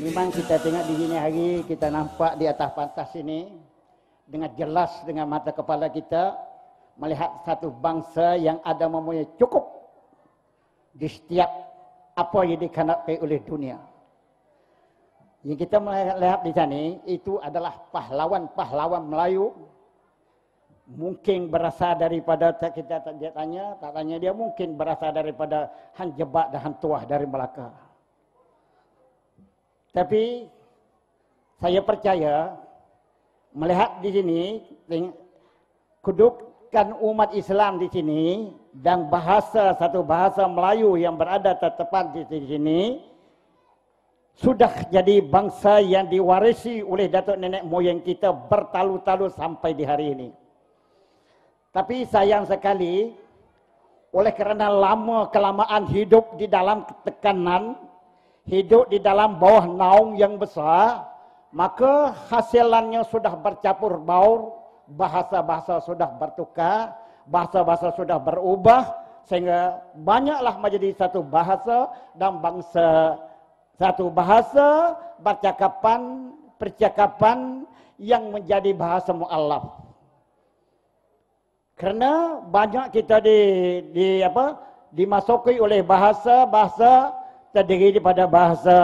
Memang kita tengok di sini hari kita nampak di atas pantas ini dengan jelas dengan mata kepala kita melihat satu bangsa yang ada mempunyai cukup di setiap apa yang dikenapi oleh dunia. Yang kita melihat di sini itu adalah pahlawan-pahlawan Melayu mungkin berasal daripada kita dia tanya, tak tanya dia mungkin berasal daripada han jebak dan han tuah dari Melaka. Tapi saya percaya melihat di sini kudukkan umat Islam di sini dan bahasa satu bahasa Melayu yang berada tepat di sini sudah jadi bangsa yang diwarisi oleh datuk nenek moyang kita bertalu-talu sampai di hari ini. Tapi sayang sekali, oleh kerana lama kelamaan hidup di dalam tekanan, hidup di dalam bawah naung yang besar, maka hasilannya sudah bercampur baur, bahasa-bahasa sudah bertukar, bahasa-bahasa sudah berubah, sehingga banyaklah menjadi satu bahasa dan bangsa. Satu bahasa percakapan, percakapan yang menjadi bahasa mu'alaf kerana banyak kita di di apa dimasuki oleh bahasa-bahasa terdiri daripada bahasa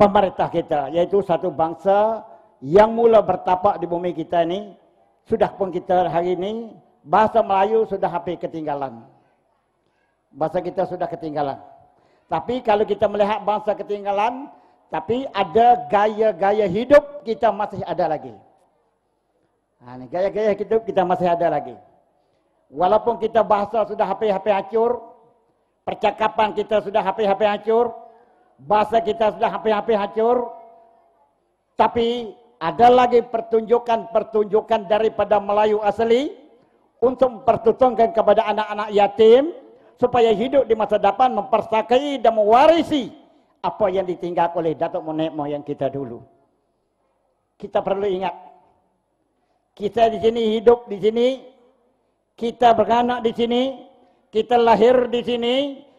pemerintah kita yaitu satu bangsa yang mula bertapak di bumi kita ini sudah pun kita hari ini bahasa Melayu sudah hampir ketinggalan bahasa kita sudah ketinggalan tapi kalau kita melihat bangsa ketinggalan tapi ada gaya-gaya hidup kita masih ada lagi Ha, gaya-gaya hidup kita masih ada lagi. Walaupun kita bahasa sudah HP-HP hancur, percakapan kita sudah HP-HP hancur, bahasa kita sudah HP-HP hancur, tapi ada lagi pertunjukan-pertunjukan daripada Melayu asli untuk mempertutungkan kepada anak-anak yatim supaya hidup di masa depan mempersakai dan mewarisi apa yang ditinggalkan oleh datuk moyang kita dulu. Kita perlu ingat kita di sini hidup di sini, kita beranak di sini, kita lahir di sini,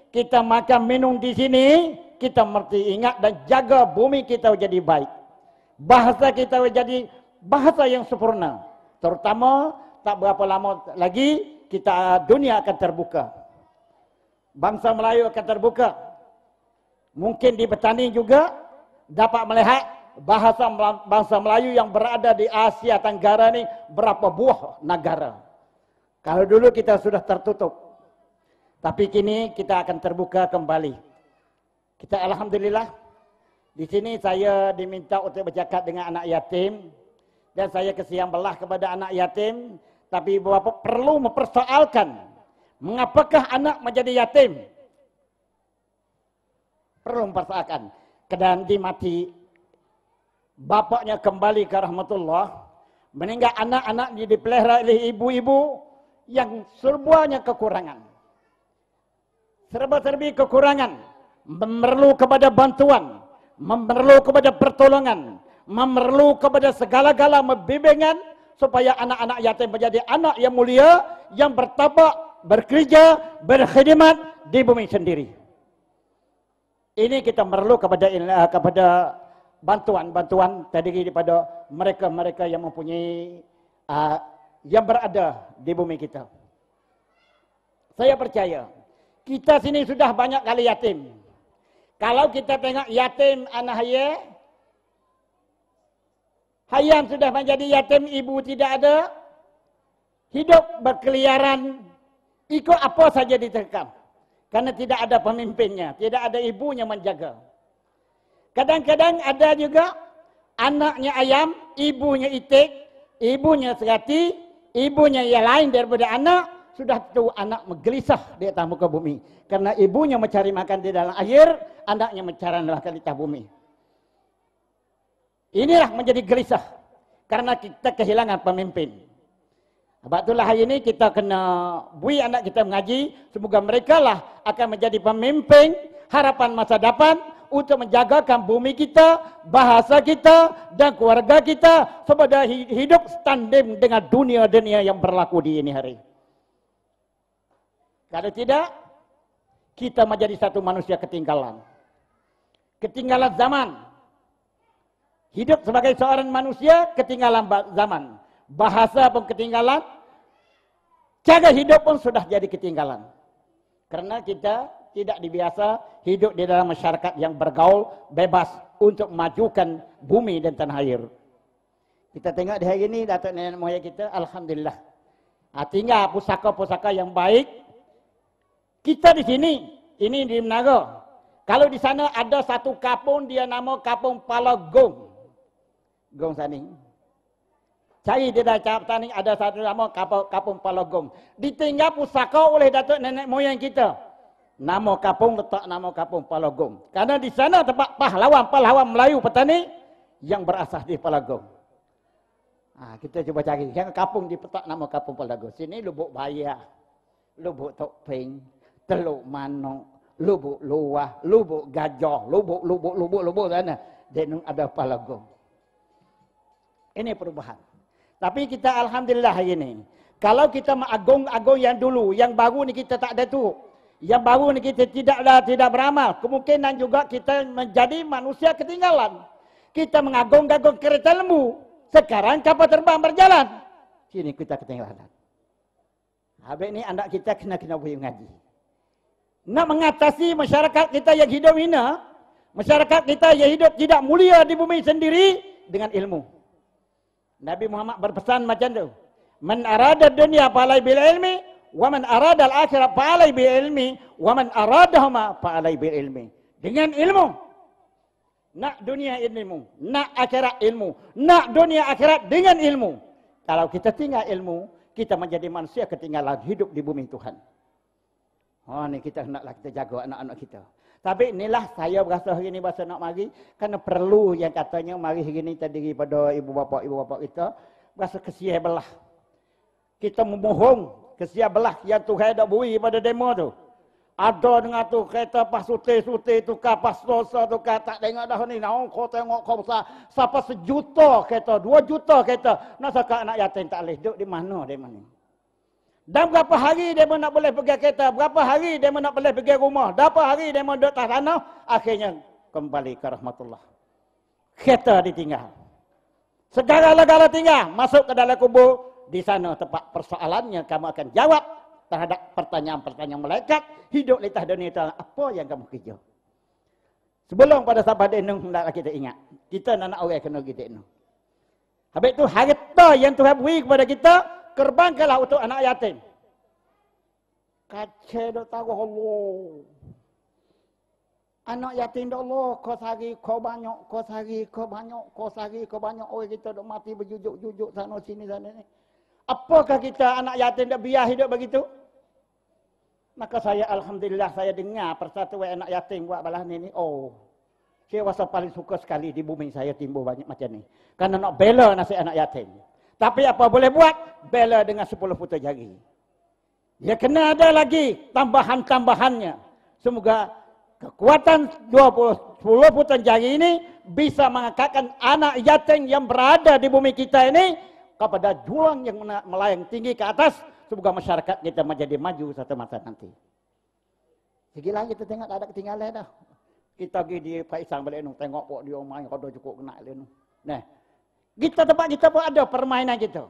kita makan minum di sini, kita mesti ingat dan jaga bumi kita jadi baik. Bahasa kita jadi bahasa yang sempurna. Terutama tak berapa lama lagi kita dunia akan terbuka. Bangsa Melayu akan terbuka. Mungkin di petani juga dapat melihat bahasa bangsa Melayu yang berada di Asia Tenggara ini berapa buah negara. Kalau dulu kita sudah tertutup. Tapi kini kita akan terbuka kembali. Kita Alhamdulillah. Di sini saya diminta untuk bercakap dengan anak yatim. Dan saya kesian belah kepada anak yatim. Tapi bapak perlu mempersoalkan. Mengapakah anak menjadi yatim? Perlu mempersoalkan. Kedan dimati bapaknya kembali ke rahmatullah meninggal anak-anak di dipelihara oleh ibu-ibu yang serbuanya kekurangan serba-serbi kekurangan memerlu kepada bantuan memerlu kepada pertolongan memerlu kepada segala-gala membimbingan supaya anak-anak yatim menjadi anak yang mulia yang bertabak berkerja, berkhidmat di bumi sendiri ini kita perlu kepada eh, kepada bantuan-bantuan terdiri daripada mereka-mereka yang mempunyai uh, yang berada di bumi kita. Saya percaya kita sini sudah banyak kali yatim. Kalau kita tengok yatim anak haye Hayam sudah menjadi yatim ibu tidak ada hidup berkeliaran ikut apa saja diterkam karena tidak ada pemimpinnya tidak ada ibunya menjaga Kadang-kadang ada juga anaknya ayam, ibunya itik, ibunya serati, ibunya yang lain daripada anak, sudah tu anak menggelisah di atas muka bumi. Karena ibunya mencari makan di dalam air, anaknya mencari makan di atas bumi. Inilah menjadi gelisah. Karena kita kehilangan pemimpin. Sebab itulah hari ini kita kena bui anak kita mengaji. Semoga mereka lah akan menjadi pemimpin harapan masa depan untuk menjagakan bumi kita, bahasa kita dan keluarga kita supaya hidup standim dengan dunia-dunia yang berlaku di ini hari. Kalau tidak, kita menjadi satu manusia ketinggalan. Ketinggalan zaman. Hidup sebagai seorang manusia ketinggalan zaman. Bahasa pun ketinggalan. Jaga hidup pun sudah jadi ketinggalan. Karena kita tidak dibiasa hidup di dalam masyarakat yang bergaul bebas untuk memajukan bumi dan tanah air. Kita tengok di hari ini Datuk Nenek Moyang kita, Alhamdulillah. Ha, tinggal pusaka-pusaka yang baik. Kita di sini, ini di menara. Kalau di sana ada satu kapung, dia nama kapung Palogong. Gong sana Cari di dalam cap tani ada satu nama kapung Palogong. Ditinggal pusaka oleh Datuk Nenek Moyang kita. Nama kapung letak nama kapung Palagong. Karena di sana tempat pahlawan-pahlawan Melayu petani yang berasas di Palagong. Ha, kita cuba cari. Yang kapung dipetak nama kapung Palagong. Sini lubuk bayah, lubuk topeng, teluk manok, lubuk luah, lubuk gajah, lubuk, lubuk, lubuk, lubuk sana. Di sana ada Palagong. Ini perubahan. Tapi kita Alhamdulillah hari ini. Kalau kita mengagung-agung yang dulu, yang baru ni kita tak ada tu. Yang baru ni kita tidaklah tidak beramal. Kemungkinan juga kita menjadi manusia ketinggalan. Kita mengagung-agung kereta lembu. Sekarang kapal terbang berjalan. Kini kita ketinggalan. Habis ini anak kita kena kena beri mengaji. Nak mengatasi masyarakat kita yang hidup hina. Masyarakat kita yang hidup tidak mulia di bumi sendiri. Dengan ilmu. Nabi Muhammad berpesan macam tu. Man arada dunia palai bila ilmi wa man arada al-akhirah fa'alai bi ilmi wa man aradahuma fa'alai bi ilmi dengan ilmu nak dunia ilmu nak akhirat ilmu nak dunia akhirat dengan ilmu kalau kita tinggal ilmu kita menjadi manusia ketinggalan hidup di bumi Tuhan Oh ni kita hendaklah kita jaga anak-anak kita. Tapi inilah saya berasa hari ini bahasa nak mari. Kerana perlu yang katanya mari hari ini tadi pada ibu bapa-ibu bapa kita. Berasa kesihai belah. Kita membohong kesian belah yang Tuhan dah beri pada demo tu. Ada dengan tu kereta pas sute-sute tukar pas sosa tukar tak tengok dah ni. Nau kau tengok kau besar. Sapa sejuta kereta, dua juta kereta. Nak sakak anak yatim tak boleh duduk di mana dia mana. Dan berapa hari dia nak boleh pergi kereta, berapa hari dia nak boleh pergi rumah, berapa hari dia mau duduk tanah, sana, akhirnya kembali ke rahmatullah. Kereta ditinggal. Segala-gala tinggal, masuk ke dalam kubur, di sana tempat persoalannya kamu akan jawab terhadap pertanyaan-pertanyaan malaikat hidup letah dunia itu apa yang kamu kerja sebelum pada sabah dia hendaklah kita ingat kita nak nak awal kena kita ini habis itu harta yang Tuhan beri kepada kita kerbangkanlah untuk anak yatim kaca dok tahu Allah anak yatim dok Allah kau sari kau banyak kau sari kau banyak kau sari kau banyak orang kita dok mati berjujuk-jujuk sana sini sana sini Apakah kita anak yatim tak biar hidup begitu? Maka saya Alhamdulillah saya dengar persatuan anak yatim buat balas ni ni. Oh. Saya paling suka sekali di bumi saya timbul banyak macam ni. Karena nak bela nasib anak yatim. Tapi apa boleh buat? Bela dengan sepuluh putar jari. Ya kena ada lagi tambahan-tambahannya. Semoga kekuatan dua puluh putar jari ini bisa mengangkatkan anak yatim yang berada di bumi kita ini kepada juang yang melayang tinggi ke atas semoga masyarakat kita menjadi maju satu masa nanti. Segilah kita tengok ada ketinggalan dah. Kita pergi di Paisang balik nung tengok pok dia main kada cukup kena le Nah. Kita tempat kita pun ada permainan kita.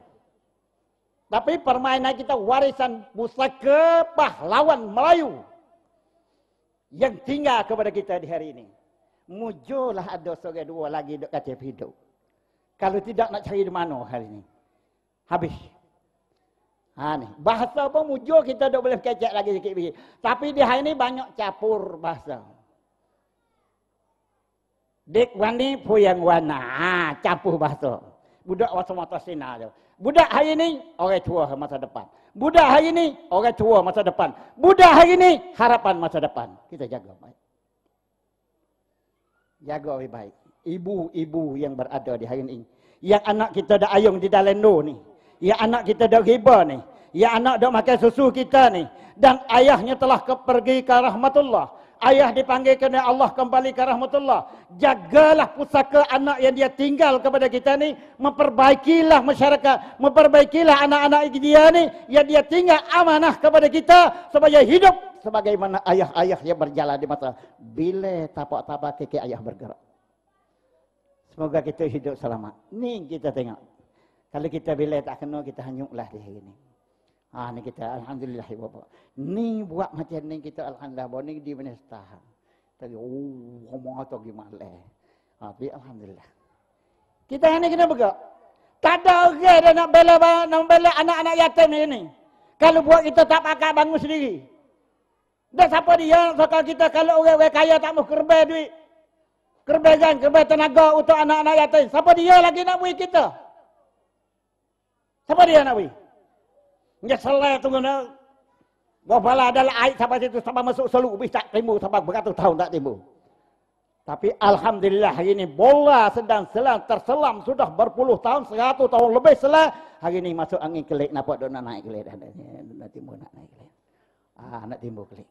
Tapi permainan kita warisan pusaka pahlawan Melayu yang tinggal kepada kita di hari ini. Mujulah ada seorang dua lagi dekat hidup. Kalau tidak nak cari di mana hari ini. Habis. Ha, ni. Bahasa pun mujur kita dah boleh kecek lagi sikit lagi. Tapi di hari ini banyak capur bahasa. Dek wani puyang wana. Ha, capur bahasa. Budak waktu mata sinar je. Budak hari ini orang tua masa depan. Budak hari ini orang tua masa depan. Budak hari ini harapan masa depan. Kita jaga baik. Jaga lebih baik. Ibu-ibu yang berada di hari ini. Yang anak kita dah ayung di dalam no ni. Ya anak kita dah riba ni Ya anak dah makan susu kita ni dan ayahnya telah pergi ke rahmatullah ayah dipanggil kena Allah kembali ke rahmatullah jagalah pusaka anak yang dia tinggal kepada kita ni memperbaikilah masyarakat memperbaikilah anak-anak dia ni yang dia tinggal amanah kepada kita supaya hidup sebagaimana ayah-ayah yang berjalan di mata bila tapak-tapak kaki ayah bergerak semoga kita hidup selamat ni kita tengok kalau kita bila tak kena, kita hanyuklah dia hari ini. Ha, ah, ni kita Alhamdulillah ibu bapa. Ni buat macam ni kita Alhamdulillah bapa. Ni dia punya setahan. Tapi, oh, rumah tu pergi malam. Ha, tapi Alhamdulillah. Kita ni kena bergerak. Tak ada orang dia nak bela, nak bela anak-anak yatim hari ni. Kalau buat kita tak pakai bangun sendiri. Dan siapa dia? so Sokal kita kalau orang-orang kaya tak mahu kerbaik duit. Kerbaikan, kerbaikan tenaga untuk anak-anak yatim. Siapa dia lagi nak buat Kita. Siapa dia Nabi? Nyesalai tu kena. Bapala adalah air sampai itu Sampai masuk seluk. Bih tak timbul. Sampai beratus tahun tak timbul. Tapi Alhamdulillah hari ini bola sedang selam terselam sudah berpuluh tahun, seratus tahun lebih selam. Hari ini masuk angin kelik, nampak dia nak naik kelik. Nak timbul, nak naik kelik. Ah, nak timbul kelik.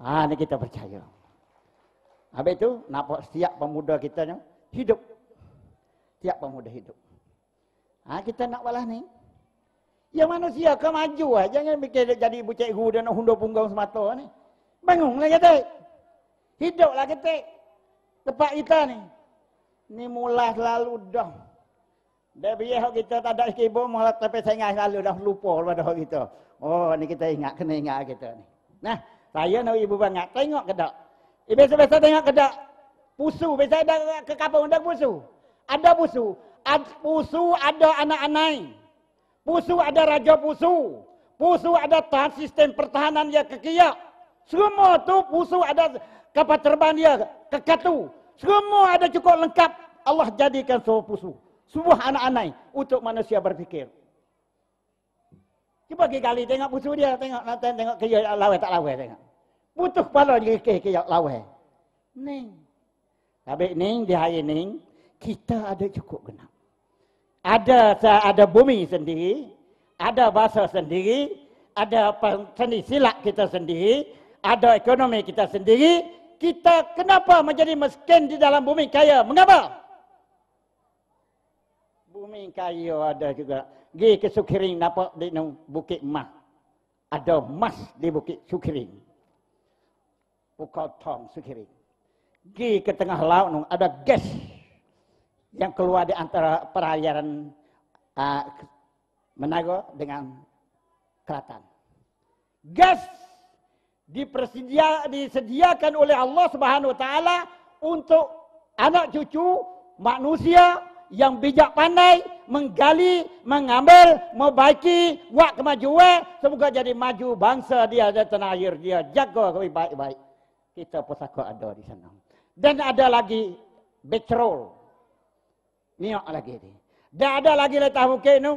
Ah, ini kita percaya. Habis itu, nampak setiap pemuda kita hidup. Setiap pemuda hidup. Ha, kita nak balas ni. Ya manusia kau maju lah. Jangan fikir jadi ibu cikgu dan nak hundur punggung semata ni. Bangunlah kita. Hiduplah kita. Tempat kita ni. Ni mula selalu dah. Dia biar kita tak ada ikibu, mula tapi saya ingat selalu dah lupa pada orang kita. Oh, ni kita ingat, kena ingat kita ni. Nah, saya nak ibu banyak, tengok ke tak? Biasa-biasa tengok ke tak? Pusu, biasa ada ke kapal, ada pusu. Ada pusu, Pusu ada anak anai Pusu ada raja pusu. Pusu ada tahan sistem pertahanan dia kekia, Semua tu pusu ada kapal terbang dia kekatu. Semua ada cukup lengkap. Allah jadikan semua pusu. Semua anak anai untuk manusia berfikir. Cuba pergi gali tengok pusu dia. Tengok nanti tengok kekia lawai tak lawai tengok. Butuh kepala dia kekia kaya Neng, Ning. neng, ning di hari ning. Kita ada cukup genap ada ada bumi sendiri, ada bahasa sendiri, ada seni silat kita sendiri, ada ekonomi kita sendiri, kita kenapa menjadi miskin di dalam bumi kaya? Mengapa? Bumi kaya ada juga. Pergi ke Sukiring, nampak di nung Bukit Mah. Ada emas di Bukit Sukiring. Bukit Tong Sukiring. Pergi ke tengah laut, nung ada gas yang keluar di antara perairan uh, Menago dengan Keratan. Gas dipersedia, disediakan oleh Allah Subhanahu Wa Taala untuk anak cucu manusia yang bijak pandai menggali, mengambil, membaiki wak kemajuan semoga jadi maju bangsa dia ada tanah air dia jaga lebih baik-baik. Kita pusaka ada di sana. Dan ada lagi petrol. Niok lagi ni. Dan ada lagi letak muka ni.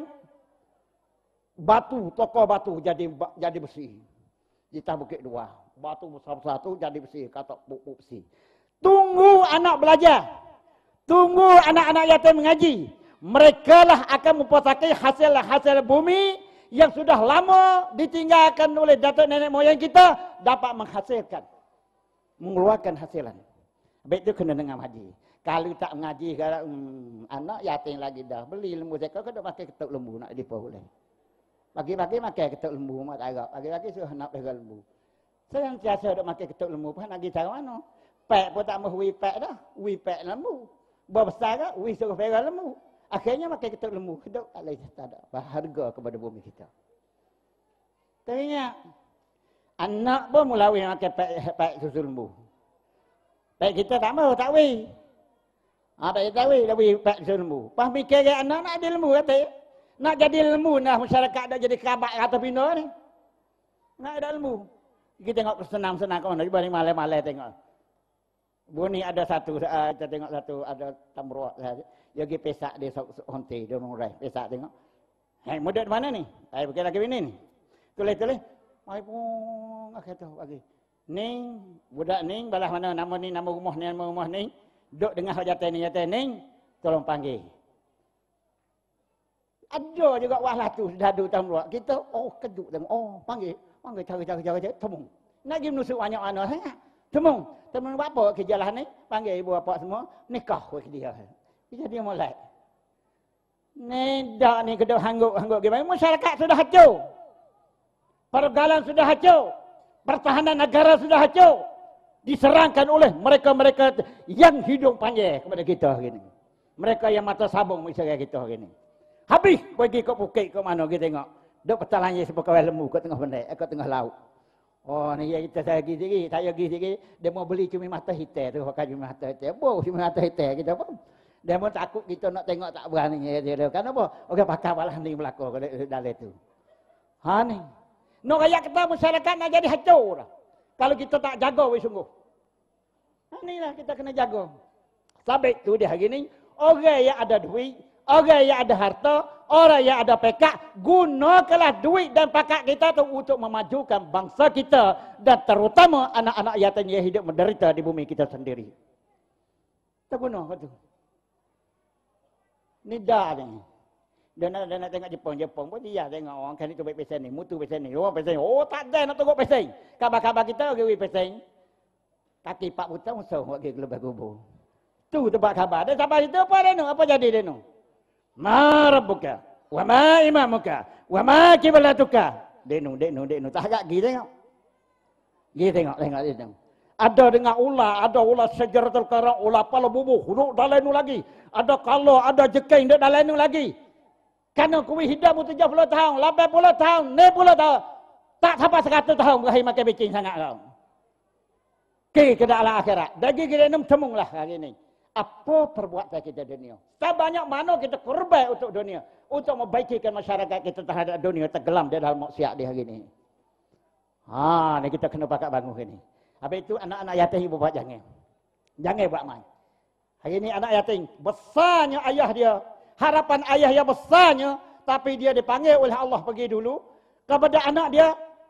Batu, tokoh batu jadi jadi besi. Di bukit dua. Batu besar-besar tu jadi besi. Kata buku besi. Tunggu anak belajar. Tunggu anak-anak yatim mengaji. mereka lah akan mempersakai hasil-hasil bumi yang sudah lama ditinggalkan oleh datuk nenek moyang kita dapat menghasilkan. Mengeluarkan hasilan. Baik tu kena dengar haji kalau tak mengaji gara hmm, anak yatim lagi dah beli lembu seekor kau dah pakai ketuk lembu nak di boleh pagi-pagi pakai ketuk lembu mak agak. pagi-pagi suruh nak pakai lembu saya sentiasa dak pakai ketuk lembu pun nak pergi cara mana pek pun tak mahu wi pek dah wi pek lembu buah besar ke wi suruh pakai lembu akhirnya pakai ketuk lembu ketuk tak lain tak ada harga kepada bumi kita Ternyata anak pun mulai wi pakai pek, susu lembu Baik kita tak mahu tak wei ada ha, yang tahu lagi pak ilmu. Pas mikir ke anak nak ada ilmu kata. Nak jadi ilmu nah masyarakat dah jadi kabak kata pina ni. Nak ada ilmu. Kita tengok kesenang senang kau nak balik malam-malam tengok. ni ada satu uh, kita tengok satu ada tamruak saja. Dia pergi pesak dia sok sok honti dia murai pesak tengok. Hai muda di mana ni? Hai pergi lagi bini ni. Tulis tulis. Mai pun aku ah, kata pagi. Ning budak ning balah mana nama ni nama rumah ni nama rumah ni. Nama rumah ni duduk dengan hajat tening tening tolong panggil ada juga wahlah tu dadu tang luar kita oh keduk tang oh panggil panggil cari cari cari cari temu. nak gi menusuk banyak anak ha eh? temung temung apa ke jalan ni panggil ibu bapa semua nikah ke dia dia dia mulai. ni dak ni kedah hanguk hanguk gimana masyarakat sudah hancur pergalan sudah hancur pertahanan negara sudah hancur diserangkan oleh mereka-mereka yang hidung panjang kepada kita hari ini. Mereka yang mata sabung misalnya kita hari ini. Habis pergi ke bukit ke mana kita tengok. Dok petalannya sebab kawal lemu ke tengah benda, eh, ke tengah laut. Oh ni ya kita saya pergi sendiri, saya pergi sendiri. Dia mau beli cumi mata hitam tu, pakai cumi mata hitam. Bo cumi mata hitam kita pun. Dia mau takut kita nak tengok tak berani dia dia. Kan apa? Orang pakai balah ni belaka dalam tu. Ha ni. Nak no, rakyat kita masyarakat nak jadi hancur lah kalau kita tak jaga weh sungguh. Ha, inilah kita kena jaga. Sabit tu di hari ni, orang yang ada duit, orang yang ada harta, orang yang ada pekat, gunakanlah duit dan pakat kita tu untuk memajukan bangsa kita dan terutama anak-anak yatim yang hidup menderita di bumi kita sendiri. Kita guna kat tu. Nidah ni. Dia nak, dia nak tengok Jepun. Jepun pun dia tengok orang kan itu baik pesan ni. Mutu pesan ni. Orang pesan ni. Oh tak ada nak tengok pesan. Khabar-khabar kita lagi okay, pesan. Kaki pak buta usah orang pergi ke lebar kubur. Tu tempat khabar. Dan sampai itu? apa dia ni? Apa jadi dia ni? Ma Rabbuka. Wa ma imamuka. Wa ma kibalatuka. Dia ni, dia ni, dia ni. Tak agak pergi tengok. Pergi tengok, tengok, tengok. Ada dengan ular, ada ular sejarah terkara ular pala bubuh, duduk dalam ni lagi. Ada kalau, ada jekeng, duduk dalam lagi. Karena kuih hidup mu tujuh puluh tahun, lapan puluh tahun, ni puluh tahun. Tak sampai sekatu tahun, kuih makan bikin sangat kau. Ke ke dalam akhirat. Dagi kita ni temung lah hari ini. Apa perbuatan kita dunia? Tak banyak mana kita korban untuk dunia. Untuk membaikikan masyarakat kita terhadap dunia. Tergelam di dalam maksiat di hari ini. Ha, ni kita kena pakai bangun ini. Habis itu anak-anak yatim ibu buat jangan. Jangan buat main. Hari ini anak yatim. Besarnya ayah dia harapan ayah yang besarnya tapi dia dipanggil oleh Allah pergi dulu kepada anak dia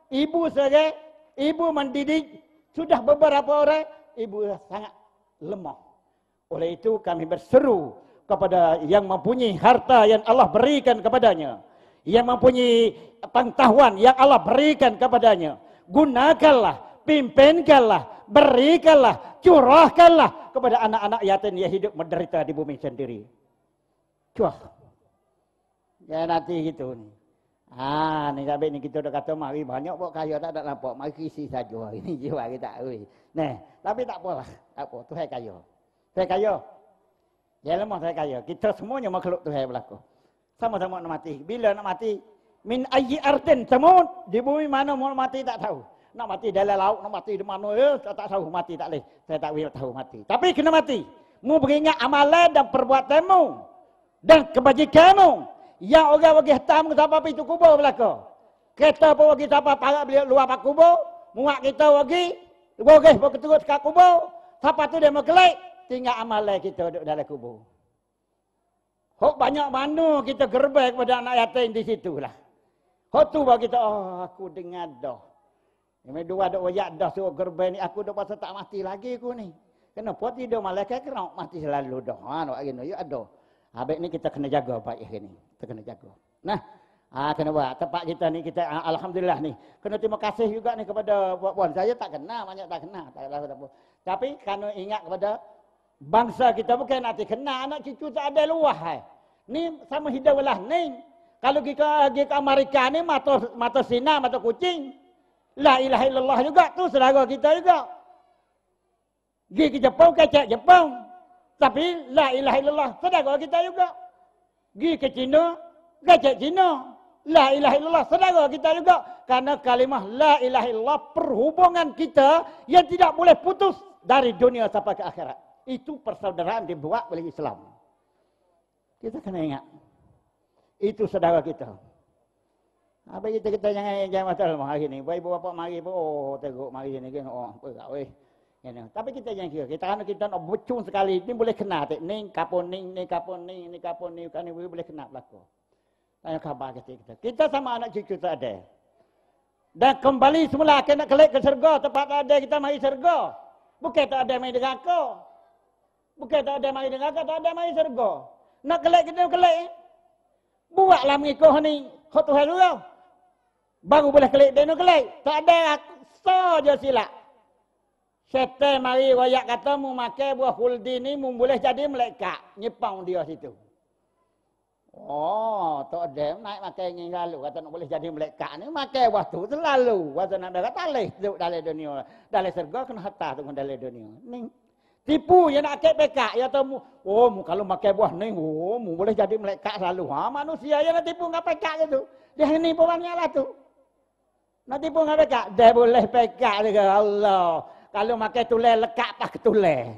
ibu sebagai ibu mendidik sudah beberapa orang ibu sangat lemah oleh itu kami berseru kepada yang mempunyai harta yang Allah berikan kepadanya yang mempunyai pengetahuan yang Allah berikan kepadanya gunakanlah pimpinkanlah berikanlah curahkanlah kepada anak-anak yatim yang hidup menderita di bumi sendiri cuah. Dia nanti gitu ni. Ha, ni sampai ni kita dah kata mari banyak buat kaya tak ada nampak. Mari isi saja hari ni jiwa kita oi. Nah, tapi tak apalah. Tak apa, Tuhan kaya. Tuhan kaya. Dia lemah Tuhan kaya. Kita semuanya makhluk Tuhan berlaku. Sama-sama nak mati. Bila nak mati? Min ayi ardin tamut? Di bumi mana mau mati tak tahu. Nak mati dalam laut, nak mati di mana ya? Tak, tak tahu mati tak leh. Saya tak tahu mati. Tapi kena mati. Mu beringat amalan dan perbuatanmu dan kebajikanmu yang orang bagi hitam ke siapa pintu kubur belaka kereta pun bagi siapa parak beli luar pak kubur muak kita bagi bagi pun keturut ke kubur siapa tu dia mengklik tinggal amalai kita duduk dalam kubur Hok banyak mana kita gerbek kepada anak yatim di situ lah. Hok tu bagi kita, oh, aku dengar dah. Ini dua dok wayak dah suruh gerbek ni, aku dah pasal tak mati lagi aku ni. Kenapa tidak malaikat kena mati selalu dah. Ha, nak no, lagi ya dah. Habis ni kita kena jaga baik ini. Kita kena jaga. Nah, ha, kena buat. Tempat kita ni, kita ah, Alhamdulillah ni. Kena terima kasih juga ni kepada puan-puan. Saya tak kenal, banyak tak kenal. Tak kenal, tak kenal. Tapi kena ingat kepada bangsa kita bukan nanti kenal. Anak cucu tak ada luah. Eh. Ni sama hidawalah ni. Kalau kita pergi ke Amerika ni, mata, mata sinar, mata kucing. La ilaha illallah juga. Tu saudara kita juga. Pergi ke Jepun, kecek Jepun. Tapi la ilaha illallah saudara kita juga. Gi ke Cina, gajah Cina. La ilaha illallah saudara kita juga. Karena kalimah la ilaha illallah perhubungan kita yang tidak boleh putus dari dunia sampai ke akhirat. Itu persaudaraan dibuat oleh Islam. Kita kena ingat. Itu saudara kita. Apa kita kita jangan jangan macam hari ni. Baik bapa mari pun oh teruk mari ni kan. Oh berat weh. Ya, Tapi kita jangan kira. Kita kan kita nak bucung sekali. Ini boleh kena. Ini kapun ni, ini kapun ni, ini kapun ni. Kan ini boleh kena berlaku. Tanya khabar kita. Kita, kita sama anak cucu tak ada. Dan kembali semula nak kelek ke serga. Tempat tak ada kita mari serga. Bukan tak ada mari dengan kau. Bukan tak ada mari dengan kau. Tak ada mari serga. Nak kelek kita kelek. Buatlah mengikut ni. Kau tuhan dulu. Baru boleh kelek dia nak kelek. Tak ada. aku so je silap. Sete mari wayak kata mu make buah huldi ni mu boleh jadi melekat. Nyepang dia situ. Oh, tak dem naik makan yang lalu. Kata nak boleh jadi melekat ni makan buah tu selalu. Kata nak kata talih duduk dalam dunia. Dalam serga kena hatta tu dalam dunia. Ning Tipu yang nak kek pekak. Ya tahu, oh mu kalau makan buah ni, oh mu boleh jadi melekat selalu. Ha, manusia yang nak tipu dengan pekak je Dia ini pun lah tu. Nak tipu dengan pekak. Dia boleh pekak juga. Allah. Kalau makan tulai lekak pas ketulai.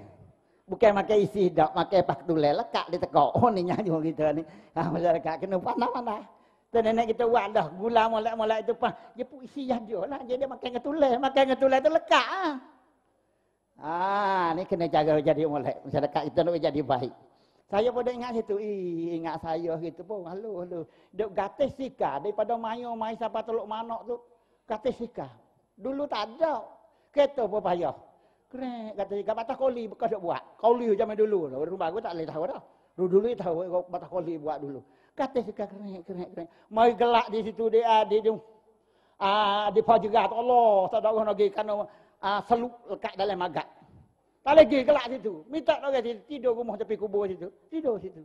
Bukan makan isi dak, makan pas ketulai lekak dia tekak. Oh ni nyanyi kita ni. Ha masa lekak kena panah mana? Dan nenek kita buat dah gula molek-molek itu pas. Dia pun isi yang dia lah. Jadi dia makan dengan tulai. Makan dengan tulai tu lekak Ah, ni kena jaga jadi molek. Masyarakat kita nak jadi baik. Saya pun dah ingat situ. Ih, ingat saya gitu pun. Halo, halo. Dia gatis sika daripada mayu mai sapa teluk manok tu. Gatis sika. Dulu tak ada. Kereta pun payah. Kerek, kata dia, kat batas koli bekas nak buat. Koli zaman dulu. Kalau Rumah aku tak boleh tahu dah. Dulu-dulu dia tahu, batas koli buat dulu. Kata dia, kerek, kerek, kerek. Mari gelak di situ, dia ada di Ah, dia pun ah, juga, Allah, tak ada orang lagi. Kerana ah, seluk lekat dalam agak. Tak lagi gelak situ. Minta orang situ, tidur rumah tepi kubur situ. Tidur situ.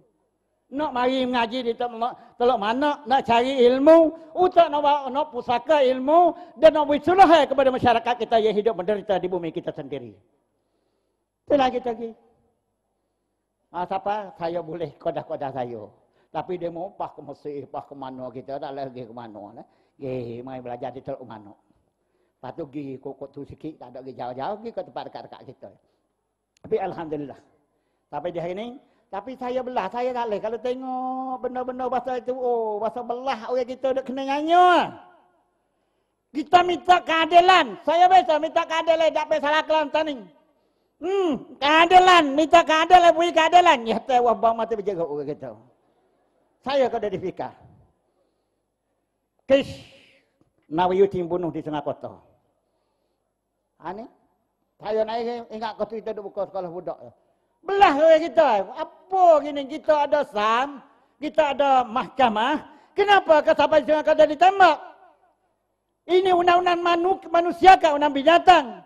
Nak mari mengaji di Teluk mana nak cari ilmu, utak nak bawa nak pusaka ilmu dan nak beri sunnah kepada masyarakat kita yang hidup menderita di bumi kita sendiri. Telah kita pergi. Ah, siapa? Saya boleh kodah-kodah saya. Tapi dia mau pah ke Mesir, pah ke mana kita, tak boleh pergi ke mana. Nah. Eh? Gih, eh, main belajar di Teluk mana. Lepas tu pergi kukuk tu sikit, tak ada pergi jauh-jauh, pergi ke tempat dekat-dekat kita. Tapi Alhamdulillah. Tapi di hari ini, tapi saya belah, saya tak boleh. Kalau tengok benda-benda bahasa itu, oh, bahasa belah orang kita ada kena nyanyi. Kita minta keadilan. Saya biasa minta keadilan, tak payah salah kelam tani. Hmm, keadilan, minta keadilan, beri keadilan. Ya, saya wah bawa mati berjaga orang kita. Saya kau dari fikah. Kish, Nabi Yuti bunuh di sana kota. Ani, ha, saya nak ingat kau itu duduk buka sekolah budak. Ya. Belah orang kita. Apa gini kita ada SAM, kita ada mahkamah, kenapa kesabaran sampai sini ditembak? Ini undang-undang manu, manusia ke undang binatang?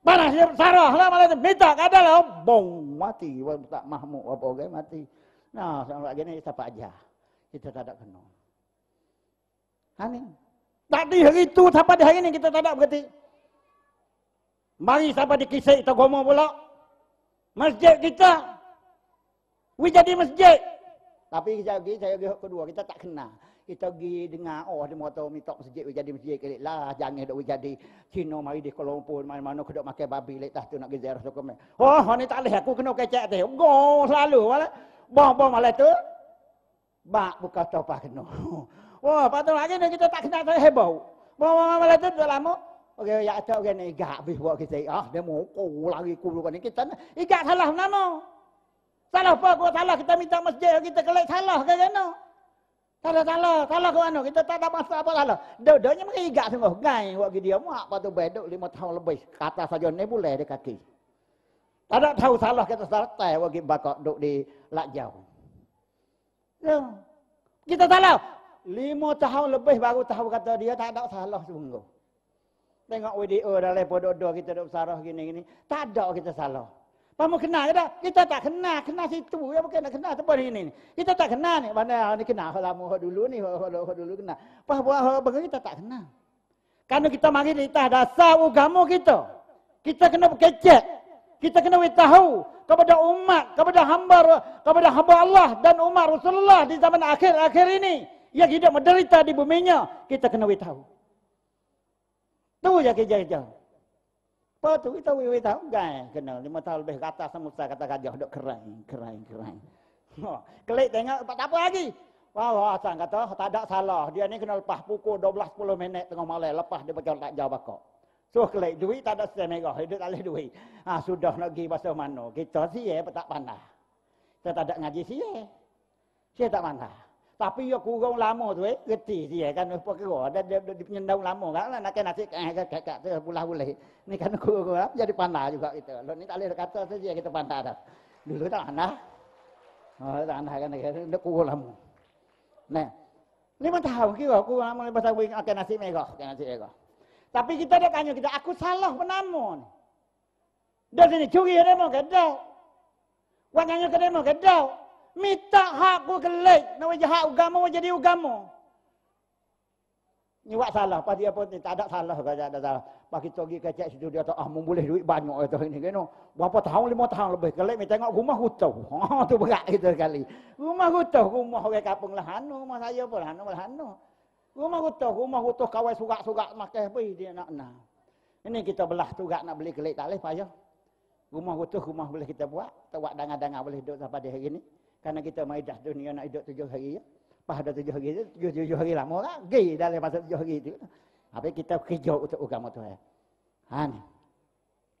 Panas sarah lah malah minta kada lah bong mati tak mahmu apa orang mati. Nah, sampai gini kita apa aja. Kita tak ada kena. Hani. Tadi hari itu sampai di hari ini kita tak ada berarti. Mari sampai dikisai kita gomong pula. Masjid kita. We jadi masjid. Tapi kita pergi, saya pergi kedua, kita tak kenal. Kita pergi dengar, oh dia mahu minta masjid, we jadi masjid. Kali, lah, jangan dah we jadi. Cina mari di Kuala Lumpur, mana-mana kedok makan babi, lek letak tu nak gizir. So, oh, ni tak boleh, aku kena kecek tu. Go, selalu. Bom, bom, malah tu. mak buka topah kena. Wah, oh, patut lagi ni kita tak kenal, saya heboh. Bom, bom, malah tu, dah lama. Okey, ya tak okey ni gak habis buat kita. Ah, dia mau ku lagi ku lagi kita. Ikat salah nano. Salah apa kau salah kita minta masjid kita kelek salah ke kena. Salah salah, salah ke mana? Kita tak ada masa apa salah. Dodonya mengi gak sungguh gai buat dia mau apa tu bedok 5 tahun lebih. Kata saja ni boleh di kaki. ada tahu salah kita salah tai bagi bakak duk di lak jauh. Ya. Kita salah. 5 tahun lebih baru tahu kata dia tak ada salah sungguh. Tengok video dah lepas dua-dua kita duduk sarah gini-gini. Tak ada kita salah. Kamu kenal ke tak? Kita tak kenal. Kenal situ. Ya bukan nak kenal tempat ini. Kita tak kenal ni. Mana ni kenal. Kalau lama dulu ni. Kalau dulu kenal. Pas buat apa kita tak kenal. Karena kita mari kita dasar agama kita. Kita kena berkecek. Kita kena tahu kepada umat, kepada hamba kepada hamba Allah dan umat Rasulullah di zaman akhir-akhir ini yang hidup menderita di buminya, kita kena tahu tu je kerja kerja apa tu kita wewe tahu kan kena lima tahun lebih ke atas sama ustaz kata kajah dok kerai kerai kerai oh, klik tengok tak apa lagi Wah, wah, Hasan kata, tak ada salah. Dia ni kena lepas pukul 12.10 minit tengah malam. Lepas dia pakai tak jawab kau. So, kelek duit tak ada sesuai merah. Dia tak boleh duit. Ha, sudah nak pergi pasal mana. Kita siya tak pandah. Kita tak ada ngaji siya. Siya tak pandah. Tapi ya kurang lama tu eh. Gerti dia eh, kan. Apa kira. Dia, dia, dia, dia lama kan. Lah. Nak nasi kan. Eh, kat, kat, kat, kat, pulah boleh. Ni kan kurang lama. Eh. Jadi pandai juga kita. Lalu ni tak boleh kata saja kita pandai dah. Dulu tak pandai. Oh, tak pandai kan. Dia kurang lama. Nah. Lima tahun kira. Kurang lama lepas aku ingat. Okay, nasi merah. Okay, nasi merah. Tapi kita dah tanya kita. Aku salah penama ni. Dah sini curi. Dia mau ke? Dah. Wananya Dia mau ke? Minta hak aku kelek. Nak jadi hak agama jadi agama. Ni buat salah. Pasti apa ni? Tak ada salah. Tak ada salah. Pak kita pergi situ dia tak ah boleh duit banyak atau ini kena. Berapa tahun lima tahun lebih kelek mi tengok rumah hutau. Oh ha, tu berat kita sekali. Rumah hutau rumah orang kapung lah anu rumah saya pun anu lah anu. Rumah hutau rumah hutau kawai surat-surat makan pun dia nak nak. Ini kita belah tu nak beli kelek tak leh payah. Rumah hutau rumah boleh kita buat. Tak buat dangan-dangan boleh duduk sampai hari ini. Karena kita dah dunia nak hidup tujuh hari. Ya? ada tujuh hari itu, tujuh, tujuh hari lama lah. Gay dalam masa tujuh hari itu. Tapi kita kerja untuk agama ya? Ha, ni.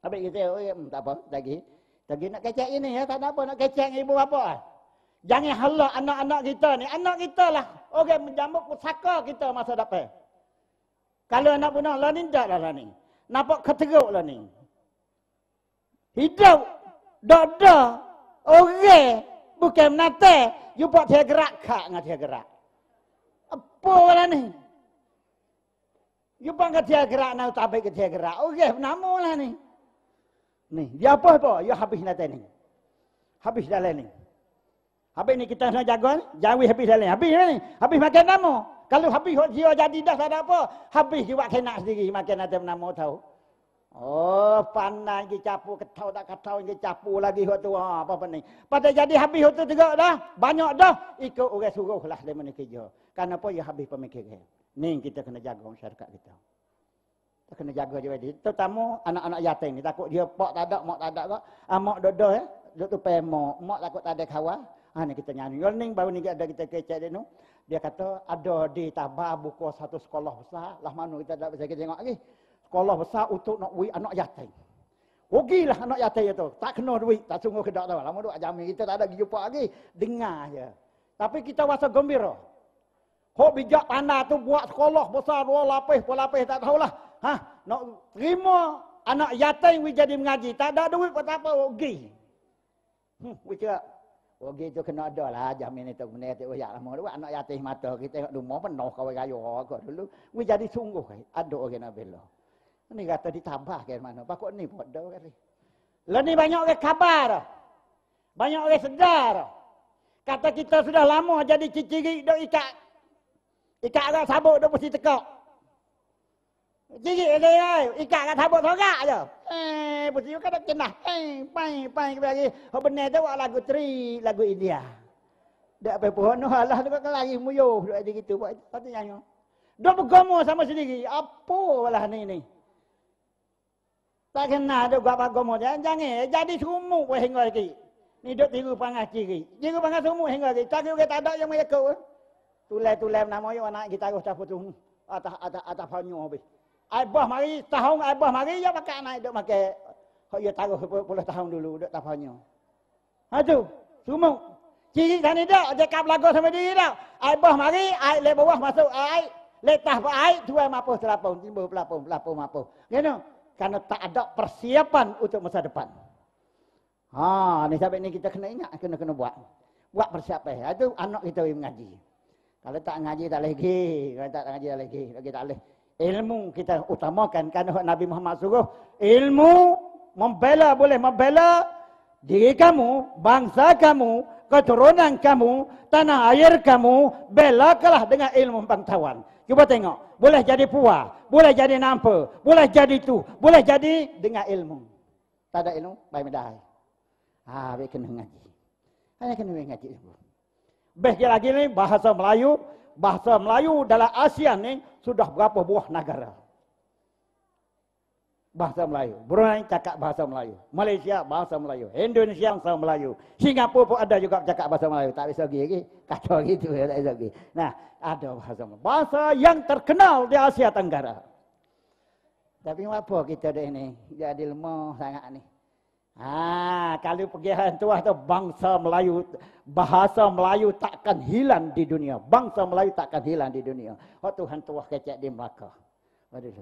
Tapi kita, oh, ya, hmm, tak apa, lagi. Lagi nak kecek ini, ya, tak ada apa nak kecek ibu bapa. Ya. Jangan halau anak-anak kita ni. Anak kita lah. Orang okay, menjamuk pusaka kita masa dapat. Kalau anak punah, lah ni tak lah ni. Nampak keteruk lah ni. Hidup, dada, orang okay. Bukan menata. You buat dia gerak, kak dengan dia gerak. Apa wala ni? You buat dia gerak, nak tabik dia gerak. Okey, nama lah ni. Ni, dia apa apa? You habis nanti ni. Habis dalam ni. Habis ni kita nak jaga ni. Jawi habis dalam ni. Habis lah ni. Habis makan nama. Kalau habis dia jadi dah tak ada apa. Habis dia buat kena sendiri makan nanti nama tahu. Oh, pandai pergi capu ke tak kata pergi capu lagi waktu ha apa apa ni. Pada jadi habis waktu juga dah. Banyak dah ikut orang suruh lah dia mana kerja. Karena apa ya habis pemikiran. Ni kita kena jaga masyarakat kita. Kita kena jaga dia tadi. Terutama anak-anak yatim ni takut dia pak tak ada, mak tak ada kok. Ah mak dodo ya. Eh. Dok tu pe mak, mak takut tak ada kawan. Ha ni kita nyanyi. Yol baru ni ada kita kecek dia tu. Dia kata ada di tabah buku satu sekolah besar. Lah mana kita tak bisa kita tengok lagi sekolah besar untuk nak wui anak yatim. Ugilah anak yatim itu. Tak kena duit. Tak sungguh kedak tahu. Lama duit ajami. Kita tak ada pergi jumpa lagi. Dengar je. Tapi kita rasa gembira. Kau bijak pandai tu buat sekolah besar. Dua lapis, dua lapis. Tak tahulah. Ha? Nak terima anak yatim wui jadi mengaji. Tak ada duit pun tak apa. Ugi. Hmm, wui okey Ugi tu kena ada lah. Jamin itu. Benda yatim ya Lama duit anak yatim mata. Kita tengok rumah penuh. Kau kaya orang dulu. Wui jadi sungguh. Ada orang nak bela. Ini kata ditambah ke mana. Pakut ni pun ada. Lalu ni banyak orang kabar. Banyak orang sedar. Kata kita sudah lama jadi ciri-ciri dok ikat. Ikat agak sabuk dok mesti tekak. Ciri ni, ai, ikat agak sabuk sorak aja. Eh, mesti kada kena. Eh, pai pai ke lagi. Oh benar tu lagu tri, lagu India. Dak apa pun no Allah dok lagi muyuh dok ada gitu buat. Patut nyanyo. Dok bergomo sama sendiri. Apa lah ni ni? Tak kena ada buat bagomo dia. Jangan. Jadi sumuk pun hingga lagi. Ni duduk tiru pangas kiri. Tiru pangas sumuk hingga lagi. Tak kira tak ada yang mereka. Tulai-tulai nama yang anak kita harus tak putus. Atas, atas, atas panyu habis. Aibah mari. Tahun aibah mari. Ya pakai anak duduk pakai. Kau ia taruh puluh tahun dulu. Duduk tak panyu. Ha tu. Sumuk. Kiri sana tak. Cakap lagu sama diri tak. Aibah mari. Air lebawah masuk air. Letah air. Tuan mapuh selapung. Timbul pelapung. Pelapung mapuh. Kenapa? Karena tak ada persiapan untuk masa depan. Ha, ni sampai ni kita kena ingat, kena kena buat. Buat persiapan. Itu ha, anak kita yang mengaji. Kalau tak ngaji tak lagi, kalau tak ngaji tak lagi, lagi tak boleh. Ilmu kita utamakan kerana Nabi Muhammad suruh ilmu membela boleh membela diri kamu, bangsa kamu, keturunan kamu, tanah air kamu, belakalah dengan ilmu pengetahuan. Cuba tengok boleh jadi puah, boleh jadi nampa, boleh jadi tu, boleh jadi dengan ilmu. Tak ada ilmu, baik medai. Ah, ha, baik kena ngaji. Hanya kena ngaji. Baik lagi ni, bahasa Melayu, bahasa Melayu dalam ASEAN ni, sudah berapa buah negara bahasa Melayu. Brunei cakap bahasa Melayu. Malaysia bahasa Melayu. Indonesia bahasa Melayu. Singapura pun ada juga cakap bahasa Melayu. Tak bisa lagi. Kacau gitu. Ya. Tak bisa lagi. Nah, ada bahasa Melayu. Bahasa yang terkenal di Asia Tenggara. Tapi apa kita ada ini? Jadi lemah sangat ni. Ah, kalau pergi hari tua tu bangsa Melayu, bahasa Melayu takkan hilang di dunia. Bangsa Melayu takkan hilang di dunia. Oh Tuhan tua kecek di Melaka. Waduh.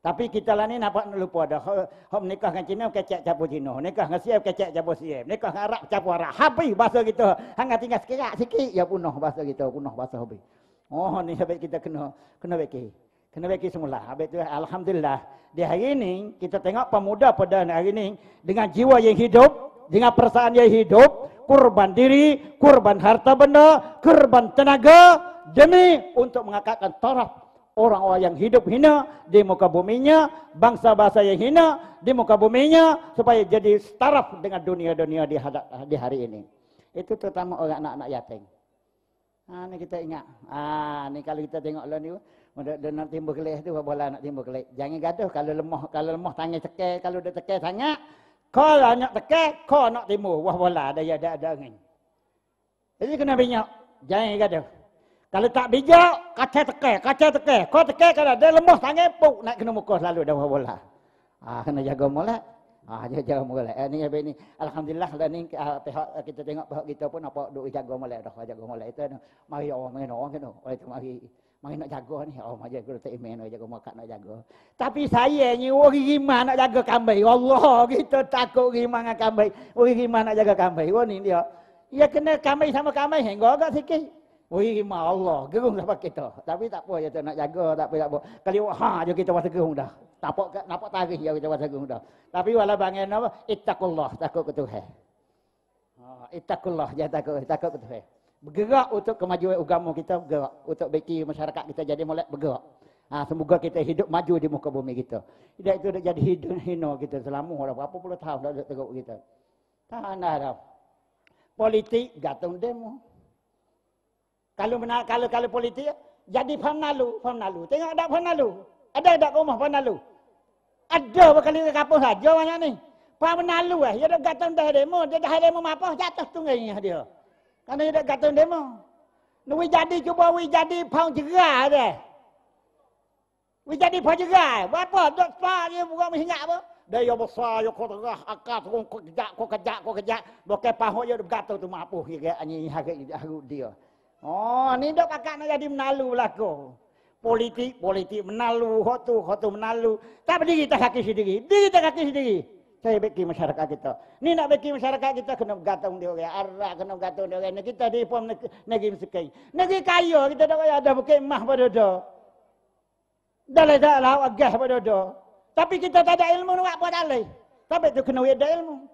Tapi kita lah ni nampak lupa dah. Hom nikah dengan Cina, kecek capu Cina. Nikah dengan Siam, kecek capu Siam. Nikah dengan Arab, capu Arab. Habis bahasa kita. Hanya tinggal sekirat sikit, ya punah bahasa kita. Punah bahasa habis. Oh ni sampai kita kena kena beki. Kena beki semula. Habis tu Alhamdulillah. Di hari ini, kita tengok pemuda pada hari ini. Dengan jiwa yang hidup. Dengan perasaan yang hidup. Kurban diri, kurban harta benda, kurban tenaga. Demi untuk mengakakkan taraf orang-orang yang hidup hina di muka buminya, bangsa-bangsa yang hina di muka buminya supaya jadi setaraf dengan dunia-dunia di, di hari ini. Itu terutama orang anak-anak yatim. Ha, ini kita ingat. Ah, ha, ini kalau kita tengok lah ni, dia nak timbul kelek tu, bola nak timbul kelek. Jangan gaduh kalau lemah, kalau lemah tangan cekai, kalau dah cekai sangat, kau lah nak tekan, kau nak timbul. Wah bola, ada ada ada angin. Jadi kena banyak. Jangan gaduh. Kalau tak bijak, kacau tekeh, kacau tekeh. Kau tekeh kalau dia lemah tangan, puk nak kena muka selalu dah bola. Ha, ah, kena jaga molek. Ha, ah, dia jaga molek. Eh, ni apa ni? Alhamdulillah lah ni ah, pihak kita tengok pihak kita pun apa duk jaga molek dah, jaga molek itu. Ni. Mari orang main orang kena. orang tu mari. Mari nak jaga ni. Oh, mari kita tak main nak jaga makan nak jaga. Tapi saya ni orang iman nak jaga kambing. Allah, kita takut iman dengan kambing. Orang iman nak jaga kambing. Oh ni dia. Ya kena kambing sama kambing. hengok. agak sikit. Wima Allah, gerung sampai kita. Tapi tak apa, kita nak jaga, tak apa, tak apa. Kali ha, je kita masa gerung dah. Nampak, nampak tarikh je kita masa gerung dah. Tapi wala bangin apa, itakullah, takut ke Tuhan. Ha, itakullah, jangan takut, takut ke Tuhan. Bergerak untuk kemajuan agama kita, bergerak. Untuk bagi masyarakat kita jadi mulai bergerak. Ha, semoga kita hidup maju di muka bumi kita. Tidak itu dah jadi hidup hina kita selama dah berapa puluh tahun dah teruk kita. Tak nak dah. Politik gatung demo. Kalau benar, kalau kalau politik jadi pernalu, pernalu. Tengok ada pernalu. Ada ada rumah pernalu. Ada berkali ke kampung saja banyak ni. Pernalu eh, dia dah gatun dah demo, dia dah demo apa jatuh tunggangnya dia. Karena dia dah gatun demo. Nuwi jadi cuba wi jadi pang jerah deh. Wi jadi pang jerah. Berapa dok spa dia bukan minyak apa? Dia yo besar yo kota gah akat kong kejak kong kejak kong kejak. Bokai pahok yo gatung tu mapuh kira anyi harik dia. Oh, ni dok kakak nak jadi menalu lagu. Politik, politik menalu, hotu, hotu menalu. Tak berdiri kita kaki sendiri. Diri kita kaki sendiri. Saya bagi masyarakat kita. Ni nak bagi masyarakat kita kena gatung dia orang. Arak kena gatung dia orang. Kita di pom negeri mesti Negeri kaya kita dah kaya ada bukit mah pada dia. Dah lah tak lah agah pada dia. Tapi kita tak ada ilmu nak buat alih. Tapi tu kena ada ilmu.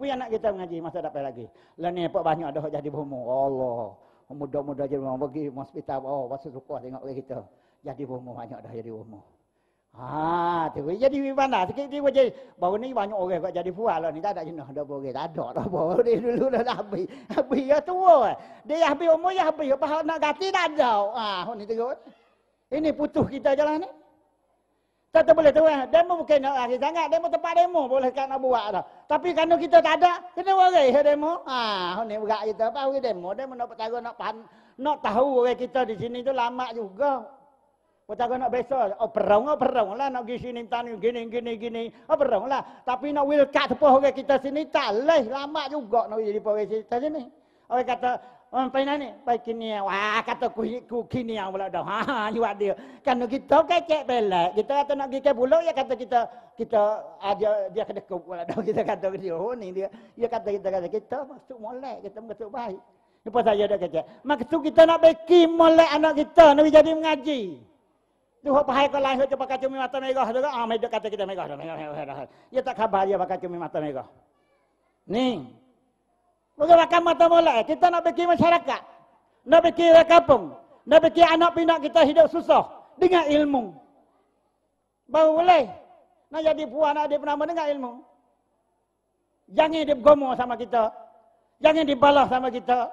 Wih nak kita mengaji masa dapat lagi. Lain ni banyak ada yang jadi bumbu. Allah muda-muda je memang pergi hospital bawah oh, masa suka tengok orang kita. Jadi rumah banyak dah jadi rumah. Ha, tu jadi di mana? Sikit dia macam baru ni banyak orang kat jadi puan lah ni tak ada jenah ada boleh tak ada dah apa ni dulu dah habis. Habis ya tua. Dia habis umur ya habis apa nak ganti tak ada. Ha, ni terus. Ini putus kita jalan ni. Tak terboleh tu kan. Demo bukan nak lari sangat. Demo tempat demo boleh kan nak buat dah. Tapi kerana kita tak ada, kena warai demo. Ah, ni berat kita. Apa hari demo? Demo nak bertarung, nak pan, nak tahu orang kita di sini tu lama juga. Bertarung nak besok. Oh, perang, oh, perang lah. Nak pergi sini, tanya gini, gini, gini. Oh, perang lah. Tapi nak wilkat pun orang kita sini, tak leh. Lama juga nak jadi orang kita sini. Orang kata, Orang pergi nanti, pergi kini wah kata ku, ku kini yang pula dah, haa ha, ni dia. Kerana kita kecek pelak, kita kata nak pergi ke ya kata kita, kita ajar ah, dia kena kup kita kata dia, oh ni dia. Ya kata kita kata, kita masuk molek, kita masuk baik. Lepas saja dia kecek. Maksud kita nak beki molek anak kita, nak jadi mengaji. Tu hok pahai kalau lahir tu pakai cumi mata megah tu kan? ah mai kata kita megah dah megah megah dah. Ya tak khabar dia pakai cumi mata megah. Ni, Menggerakkan mata mula. Kita nak fikir masyarakat. Nak fikir kampung. Nak fikir anak pinak kita hidup susah. Dengan ilmu. Baru boleh. Nak jadi puan nak adik penama dengan ilmu. Jangan dia sama kita. Jangan dibalas sama kita.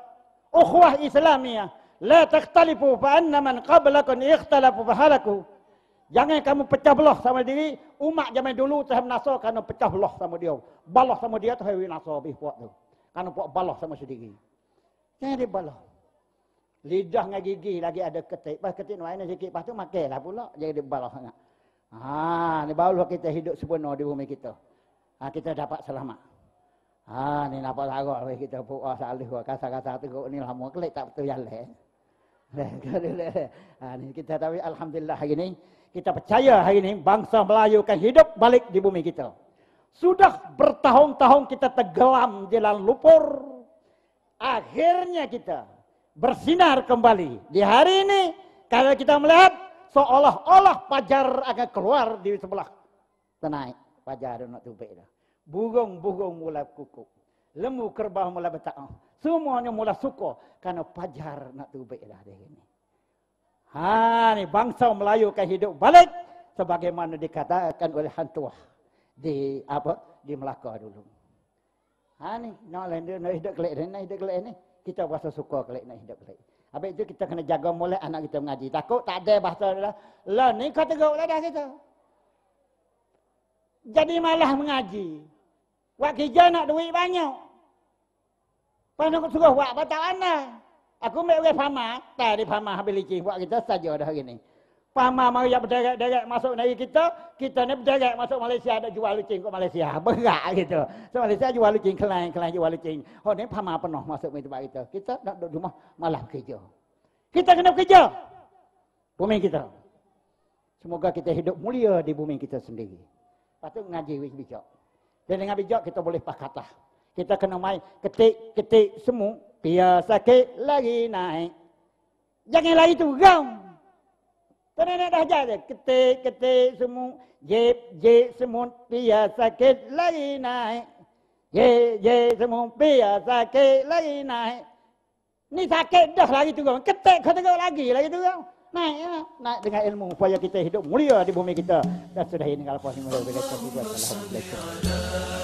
Ukhwah Islamiyah. La takhtalifu fa anna man qablakum ikhtalafu fa halaku. Jangan kamu pecah belah sama diri. Umat zaman dulu Tuhan nasa pecah belah sama dia. Balah sama dia tu nasa lebih kuat tu. Kerana buat balah sama sendiri. Jangan dia balah. Lidah dengan gigi lagi ada ketik. Lepas ketik nak lain sikit. Lepas tu makailah pula. Jadi dia balah sangat. Ha, ni baru kita hidup sepenuh di bumi kita. Ha, kita dapat selamat. Ha, ni nampak sarak lagi kita pun. Oh, salih. Kasar-kasar tu. Ni lama kelek tak betul yang ha, ni kita tapi Alhamdulillah hari ni. Kita percaya hari ni bangsa Melayu akan hidup balik di bumi kita. Sudah bertahun-tahun kita tenggelam di dalam lumpur. Akhirnya kita bersinar kembali. Di hari ini, kalau kita melihat seolah-olah pajar akan keluar di sebelah. tenai. pajar nak tupik dah. Bugong-bugong mula kuku, Lemu kerbau mula betak. Oh, semuanya mula suka kerana pajar nak tupik dah di sini. Ha, ni bangsa Melayu kan hidup balik sebagaimana dikatakan oleh hantuah di apa di Melaka dulu. Ha ni, no lain dia hidup kelik ni, nak hidup kelik ni. Kita rasa suka kelik nak hidup kelik. Habis itu kita kena jaga mulai anak kita mengaji. Takut tak ada bahasa dia. Lah ni kau tegur lah dah kita. Jadi malah mengaji. Buat kerja nak duit banyak. Pas nak suruh buat apa tak anak. Aku ambil orang fahamah. Tak ada fahamah habis licik buat kita saja dah hari ni. Pama mari yang berderet-deret masuk negeri kita, kita ni berderet masuk Malaysia ada jual lucing ke Malaysia. Berat gitu. So Malaysia jual lucing kelain, kelain jual lucing. Oh ni Pama penuh masuk ke tempat kita. Kita nak duduk rumah malam kerja. Kita kena kerja. Bumi kita. Semoga kita hidup mulia di bumi kita sendiri. Lepas tu wis bijak. Dan dengan bijak kita boleh pakatlah. Kita kena main ketik-ketik semua. Biar sakit lagi naik. Jangan lari tu. Gaum. Kerana dah jadi ketik ketik semua ye ye semua biar sakit lagi naik ye ye semua biar sakit lagi naik ni sakit dah lagi tu kan kau tengok lagi lagi tu naik ya. naik dengan ilmu supaya kita hidup mulia di bumi kita dan sudah ini kalau pasti mulia kita juga Alhamdulillah.